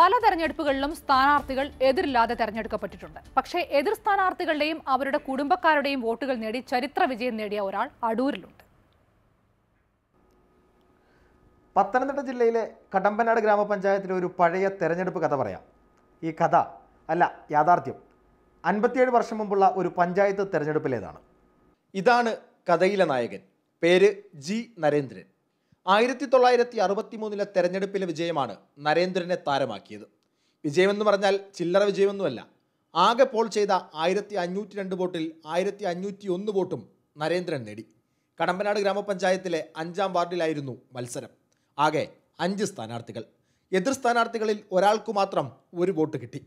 പല തെരഞ്ഞെടുപ്പുകളിലും സ്ഥാനാർത്ഥികൾ എതിരില്ലാതെ തെരഞ്ഞെടുക്കപ്പെട്ടിട്ടുണ്ട് പക്ഷേ എതിർ സ്ഥാനാർത്ഥികളുടെയും അവരുടെ കുടുംബക്കാരുടെയും വോട്ടുകൾ നേടി ചരിത്ര വിജയം നേടിയ ഒരാൾ അടൂരിലുണ്ട് പത്തനംതിട്ട ജില്ലയിലെ കടമ്പനാട് ഗ്രാമപഞ്ചായത്തിലെ ഒരു പഴയ തെരഞ്ഞെടുപ്പ് കഥ പറയാം ഈ കഥ അല്ല യാഥാർത്ഥ്യം അൻപത്തിയേഴ് വർഷം മുമ്പുള്ള ഒരു പഞ്ചായത്ത് തെരഞ്ഞെടുപ്പിലേതാണ് ഇതാണ് കഥയിലെ നായകൻ പേര് ജി നരേന്ദ്രൻ ആയിരത്തി തൊള്ളായിരത്തി അറുപത്തി മൂന്നിലെ തെരഞ്ഞെടുപ്പിലെ വിജയമാണ് നരേന്ദ്രനെ താരമാക്കിയത് വിജയമെന്ന് പറഞ്ഞാൽ ചില്ലറ വിജയമൊന്നുമല്ല ആകെ പോൾ ചെയ്ത ആയിരത്തി അഞ്ഞൂറ്റി രണ്ട് വോട്ടിൽ ആയിരത്തി അഞ്ഞൂറ്റി ഒന്ന് വോട്ടും നരേന്ദ്രൻ നേടി കടമ്പനാട് ഗ്രാമപഞ്ചായത്തിലെ അഞ്ചാം വാർഡിലായിരുന്നു മത്സരം ആകെ അഞ്ച് സ്ഥാനാർത്ഥികൾ എതിർ സ്ഥാനാർത്ഥികളിൽ ഒരാൾക്കു മാത്രം ഒരു വോട്ട് കിട്ടി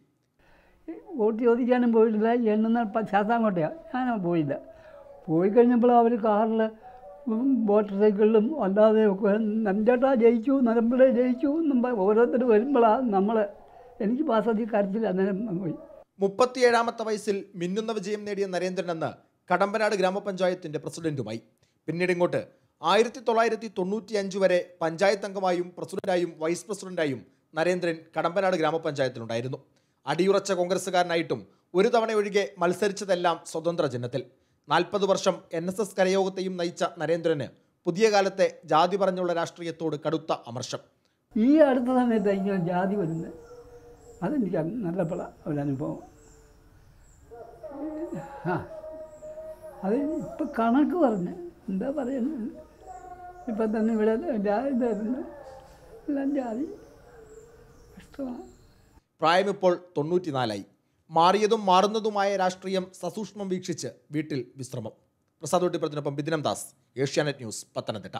വോട്ട് ചോദിക്കാനും പോയിട്ടില്ല എണ്ണുന്ന ശാസ്താംകോട്ടയാണ് ഞാൻ പോയില്ല പോയി കഴിഞ്ഞപ്പോൾ അവർ കാറിൽ മോട്ടോർ സൈക്കിളിലും ഒക്കെ നഞ്ചേട്ടാ ജയിച്ചു നരമ്പിളെ ജയിച്ചു എന്നും ഓരോരുത്തർ വരുമ്പോഴാണ് നമ്മൾ എനിക്ക് പാസാക്കിയ കാര്യത്തിൽ അന്നേരം പോയി മുപ്പത്തിയേഴാമത്തെ വയസ്സിൽ മിന്നുന്ന വിജയം നേടിയ നരേന്ദ്രൻ എന്ന് കടമ്പനാട് ഗ്രാമപഞ്ചായത്തിന്റെ പ്രസിഡന്റുമായി പിന്നീട് ഇങ്ങോട്ട് ആയിരത്തി തൊള്ളായിരത്തി തൊണ്ണൂറ്റി അഞ്ച് വരെ പഞ്ചായത്ത് അംഗമായും പ്രസിഡന്റായും വൈസ് പ്രസിഡന്റായും നരേന്ദ്രൻ കടമ്പനാട് ഗ്രാമപഞ്ചായത്തിലുണ്ടായിരുന്നു അടിയുറച്ച കോൺഗ്രസ്സുകാരനായിട്ടും ഒരു തവണ ഒഴികെ മത്സരിച്ചതെല്ലാം സ്വതന്ത്ര ചിഹ്നത്തിൽ നാൽപ്പത് വർഷം എൻ എസ് എസ് കരയോഗത്തെയും നയിച്ച നരേന്ദ്രന് പുതിയ കാലത്തെ ജാതി പറഞ്ഞുള്ള രാഷ്ട്രീയത്തോട് കടുത്ത അമർഷം ഈ അടുത്ത സമയത്ത് ഇങ്ങനെ ജാതി വരുന്നത് അതെനിക്ക് നല്ല പല ഒരനുഭവം അത് ഇപ്പം കണക്ക് പറഞ്ഞ് എന്താ പറയുന്നത് ഇപ്പം തന്നെ ഇവിടെ ജാതി തരുന്നു എല്ലാം ജാതി ഇഷ്ടമാണ് പ്രായമിപ്പോൾ തൊണ്ണൂറ്റിനാലായി മാറിയതും മാറുന്നതുമായ രാഷ്ട്രീയം സസൂക്ഷ്മം വീക്ഷിച്ച് വീട്ടിൽ വിശ്രമം പ്രസാദ് ഒട്ടിപ്പുറത്തിനൊപ്പം ബിദിനം ദാസ് ഏഷ്യാനെറ്റ് ന്യൂസ് പത്തനംതിട്ട